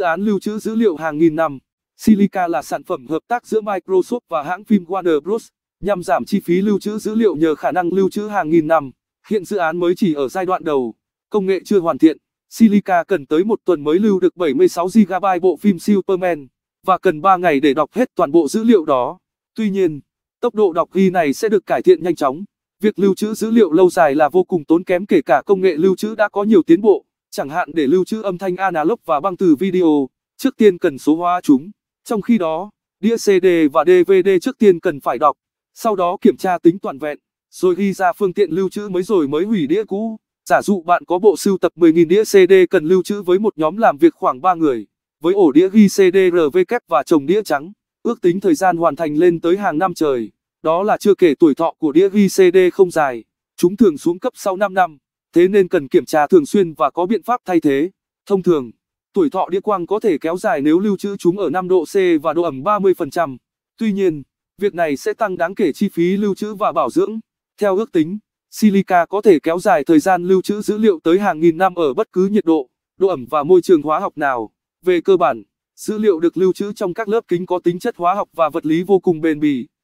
dự án lưu trữ dữ liệu hàng nghìn năm. Silica là sản phẩm hợp tác giữa Microsoft và hãng phim Warner Bros. nhằm giảm chi phí lưu trữ dữ liệu nhờ khả năng lưu trữ hàng nghìn năm. Hiện dự án mới chỉ ở giai đoạn đầu, công nghệ chưa hoàn thiện. Silica cần tới một tuần mới lưu được 76 GB bộ phim Superman và cần 3 ngày để đọc hết toàn bộ dữ liệu đó. Tuy nhiên, tốc độ đọc ghi này sẽ được cải thiện nhanh chóng. Việc lưu trữ dữ liệu lâu dài là vô cùng tốn kém kể cả công nghệ lưu trữ đã có nhiều tiến bộ. Chẳng hạn để lưu trữ âm thanh analog và băng từ video, trước tiên cần số hóa chúng. Trong khi đó, đĩa CD và DVD trước tiên cần phải đọc, sau đó kiểm tra tính toàn vẹn, rồi ghi ra phương tiện lưu trữ mới rồi mới hủy đĩa cũ. Giả dụ bạn có bộ sưu tập 10.000 đĩa CD cần lưu trữ với một nhóm làm việc khoảng 3 người, với ổ đĩa ghi CD RV và chồng đĩa trắng, ước tính thời gian hoàn thành lên tới hàng năm trời. Đó là chưa kể tuổi thọ của đĩa ghi CD không dài, chúng thường xuống cấp sau 5 năm thế nên cần kiểm tra thường xuyên và có biện pháp thay thế. Thông thường, tuổi thọ đĩa quang có thể kéo dài nếu lưu trữ chúng ở 5 độ C và độ ẩm 30%. Tuy nhiên, việc này sẽ tăng đáng kể chi phí lưu trữ và bảo dưỡng. Theo ước tính, silica có thể kéo dài thời gian lưu trữ dữ liệu tới hàng nghìn năm ở bất cứ nhiệt độ, độ ẩm và môi trường hóa học nào. Về cơ bản, dữ liệu được lưu trữ trong các lớp kính có tính chất hóa học và vật lý vô cùng bền bỉ.